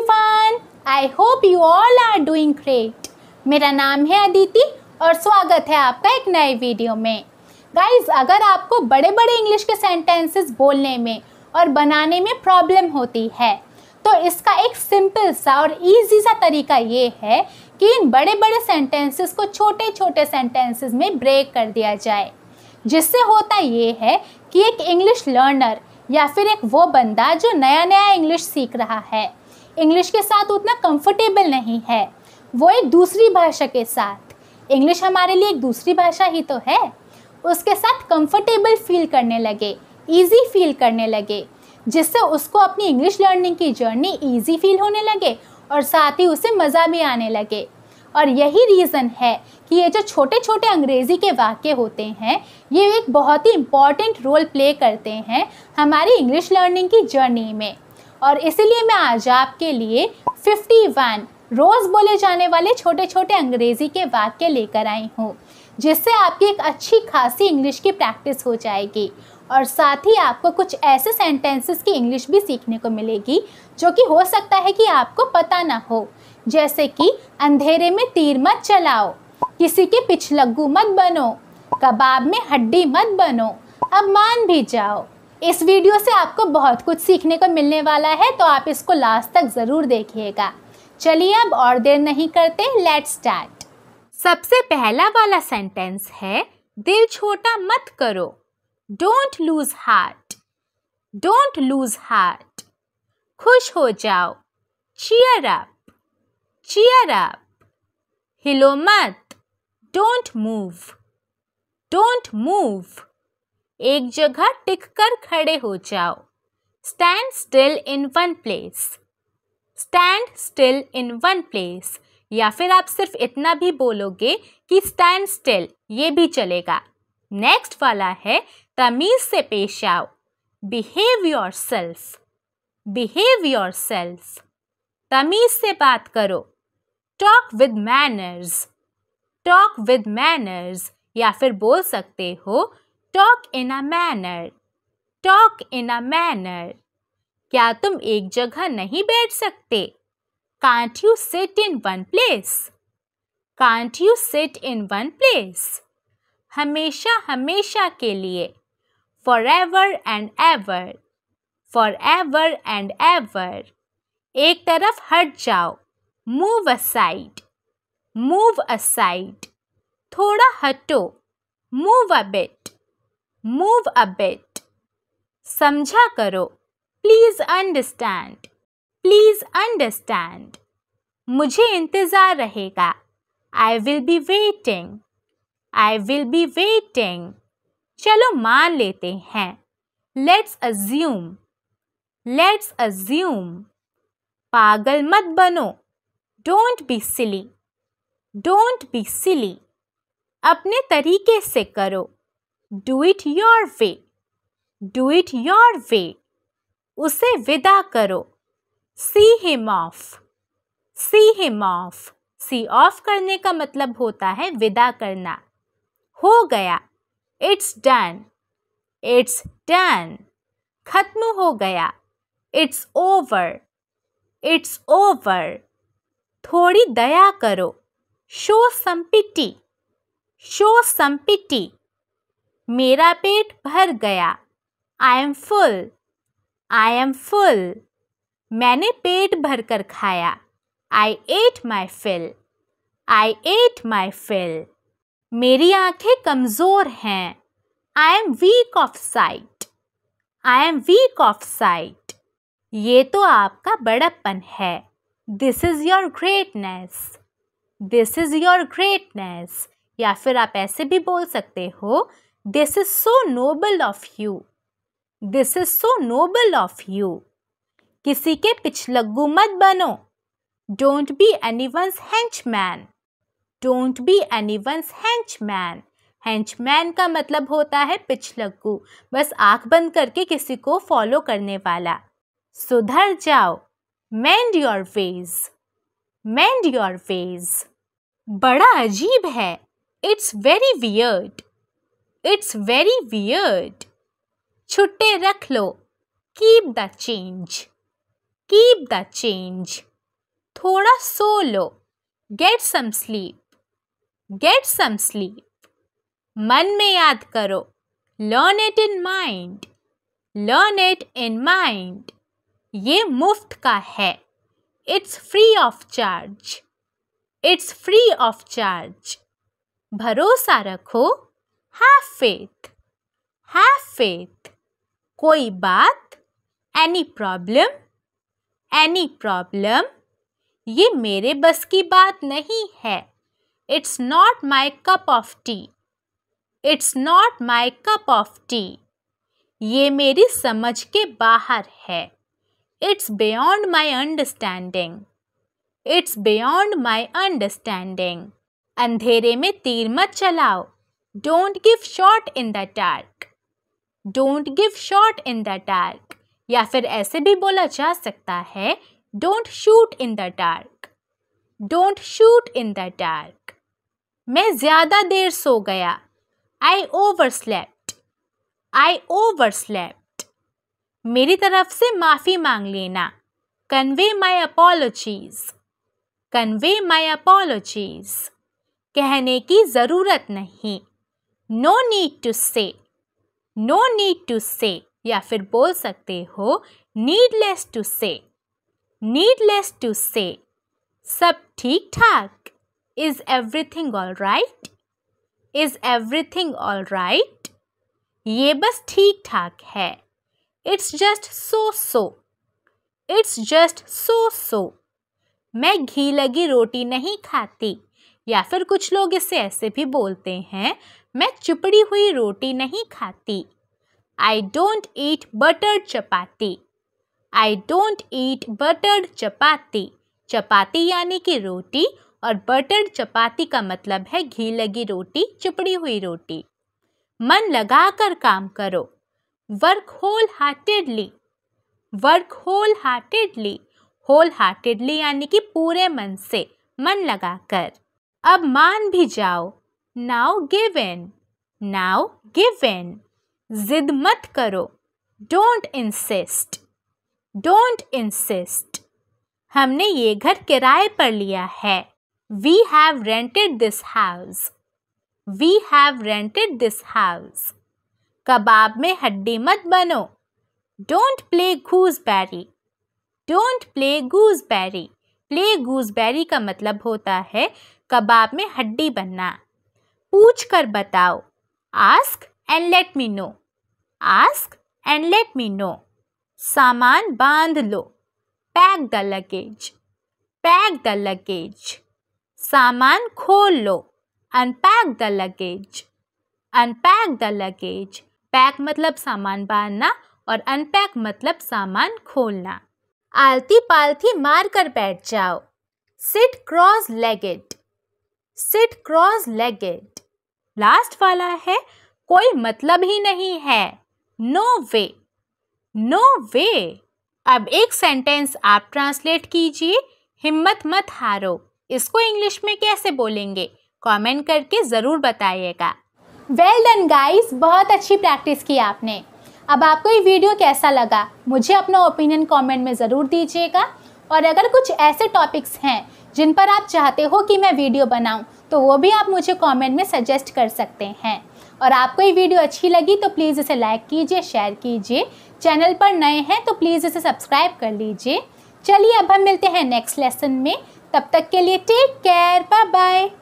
everyone I hope you all are doing great मेरा नाम है अदिति और स्वागत है आपका एक नए वीडियो में गाइस अगर आपको बड़े बड़े इंग्लिश के सेंटेंसेस बोलने में और बनाने में प्रॉब्लम होती है तो इसका एक सिंपल सा और इजी सा तरीका ये है कि इन बड़े बड़े सेंटेंसेस को छोटे छोटे सेंटेंसेस में ब्रेक कर दिया जाए जिससे होता ये है कि एक इंग्लिश लर्नर या फिर एक वो बंदा जो नया नया इंग्लिश सीख रहा है इंग्लिश के साथ उतना कंफर्टेबल नहीं है वो एक दूसरी भाषा के साथ इंग्लिश हमारे लिए एक दूसरी भाषा ही तो है उसके साथ कंफर्टेबल फील करने लगे ईजी फील करने लगे जिससे उसको अपनी इंग्लिश लर्निंग की जर्नी ईजी फील होने लगे और साथ ही उसे मज़ा भी आने लगे और यही रीज़न है कि ये जो छोटे छोटे अंग्रेज़ी के वाक्य होते हैं ये एक बहुत ही इम्पॉर्टेंट रोल प्ले करते हैं हमारी इंग्लिश लर्निंग की जर्नी में और इसीलिए मैं आज आपके लिए 51 रोज़ बोले जाने वाले छोटे छोटे अंग्रेज़ी के वाक्य लेकर आई हूँ जिससे आपकी एक अच्छी खासी इंग्लिश की प्रैक्टिस हो जाएगी और साथ ही आपको कुछ ऐसे सेंटेंसेस की इंग्लिश भी सीखने को मिलेगी जो कि हो सकता है कि आपको पता ना हो जैसे कि अंधेरे में तीर मत चलाओ किसी के पिछलग्गू मत बनो कबाब में हड्डी मत बनो अब मान भी जाओ इस वीडियो से आपको बहुत कुछ सीखने को मिलने वाला है तो आप इसको लास्ट तक ज़रूर देखिएगा चलिए अब और देर नहीं करते लेट स्टार्ट सबसे पहला वाला सेंटेंस है दिल छोटा मत करो don't lose heart don't lose heart खुश हो जाओ चीयर अप चीयर अप हिलो मत डोंट मूव डोंट मूव एक जगह टिक कर खड़े हो जाओ stand still in one place stand still in one place या फिर आप सिर्फ इतना भी बोलोगे कि स्टैंड स्टिल ये भी चलेगा नेक्स्ट वाला है तमीज से पेश आओ behave yourself behave yourself तमीज से बात करो talk with manners talk with manners या फिर बोल सकते हो talk in a manner talk in a manner क्या तुम एक जगह नहीं बैठ सकते can't you sit in one place can't you sit in one place हमेशा हमेशा के लिए forever and ever forever and ever एक तरफ हट जाओ move a side a side थोड़ा हटो move a bit move a समझा करो प्लीज अंडरस्टैंड प्लीज अंडरस्टैंड मुझे इंतज़ार रहेगा I will be waiting I will be waiting चलो मान लेते हैं लेट्स अज्यूम लेट्स अज्यूम पागल मत बनो don't be silly don't be silly अपने तरीके से करो do it your way do it your way उसे विदा करो see him off see him off see off करने का मतलब होता है विदा करना हो गया इट्स डन इट्स डन खत्म हो गया इट्स ओवर इट्स ओवर थोड़ी दया करो शो सम पिटी शो सम पिटी मेरा पेट भर गया I am full I am full मैंने पेट भर कर खाया I ate my fill I ate my fill मेरी आंखें कमज़ोर हैं I am weak of sight I am weak of sight ये तो आपका बड़प्पन है this is your greatness this is your greatness या फिर आप ऐसे भी बोल सकते हो this is so noble of you this is so noble of you किसी के पिछलग्गू मत बनो don't be anyone's henchman don't be anyone's henchman henchman का मतलब होता है पिछलग्गू बस आंख बंद करके किसी को फॉलो करने वाला सुधर जाओ mend your ways mend your ways बड़ा अजीब है it's very weird it's very weird छुट्टे रख लो keep the change keep the change थोड़ा सो लो get some sleep get some sleep मन में याद करो learn it in mind learn it in mind ये मुफ्त का है it's free of charge it's free of charge भरोसा रखो हैव फेथ हैव फेथ कोई बात एनी प्रॉब्लम एनी प्रॉब्लम ये मेरे बस की बात नहीं है it's not my cup of tea it's not my cup of tea ये मेरी समझ के बाहर है it's beyond my understanding it's beyond my understanding अंधेरे में तीर मत चलाओ don't give short in the dark don't give shot in the dark या फिर ऐसे भी बोला जा सकता है don't shoot in the dark don't shoot in the dark मैं ज़्यादा देर सो गया आई overslept I overslept मेरी तरफ से माफ़ी मांग लेना convey my apologies convey my apologies कहने की ज़रूरत नहीं no need to say no need to say या फिर बोल सकते हो needless to say needless to say सब ठीक ठाक is everything all right is everything all right ये बस ठीक ठाक है it's just so so it's just so so मैं घी लगी रोटी नहीं खाती या फिर कुछ लोग इसे ऐसे भी बोलते हैं मैं चिपड़ी हुई रोटी नहीं खाती I don't eat butter chapati I don't eat butter chapati chapati यानी कि रोटी और बटर चपाती का मतलब है घी लगी रोटी चिपड़ी हुई रोटी मन लगा कर काम करो work wholeheartedly work wholeheartedly wholeheartedly यानी कि पूरे मन से मन लगाकर अब मान भी जाओ now give in now give in जिद मत करो डोंट इंसिस्ट डोंट इंसिस्ट हमने ये घर किराए पर लिया है we have rented this house we have rented this house कबाब में हड्डी मत बनो don't play gooseberry don't play gooseberry play gooseberry का मतलब होता है कबाब में हड्डी बनना पूछ कर बताओ ask and let me know ask and let me know सामान बांध लो pack the luggage pack the luggage सामान खोल लो unpack the luggage unpack the luggage pack मतलब सामान बांधना और अनपैक मतलब सामान खोलना आलती पालथी मार कर बैठ जाओ sit cross legged sit cross legged last वाला है कोई मतलब ही नहीं है नो वे नो वे अब एक सेंटेंस आप ट्रांसलेट कीजिए हिम्मत मत हारो इसको इंग्लिश में कैसे बोलेंगे कमेंट करके ज़रूर बताइएगा वेल डन गाइस बहुत अच्छी प्रैक्टिस की आपने अब आपको ये वीडियो कैसा लगा मुझे अपना ओपिनियन कमेंट में ज़रूर दीजिएगा और अगर कुछ ऐसे टॉपिक्स हैं जिन पर आप चाहते हो कि मैं वीडियो बनाऊं तो वो भी आप मुझे कमेंट में सजेस्ट कर सकते हैं और आपको ये वीडियो अच्छी लगी तो प्लीज़ इसे लाइक कीजिए शेयर कीजिए चैनल पर नए हैं तो प्लीज़ इसे सब्सक्राइब कर लीजिए चलिए अब हम मिलते हैं नेक्स्ट लेसन में तब तक के लिए टेक केयर बाय बाय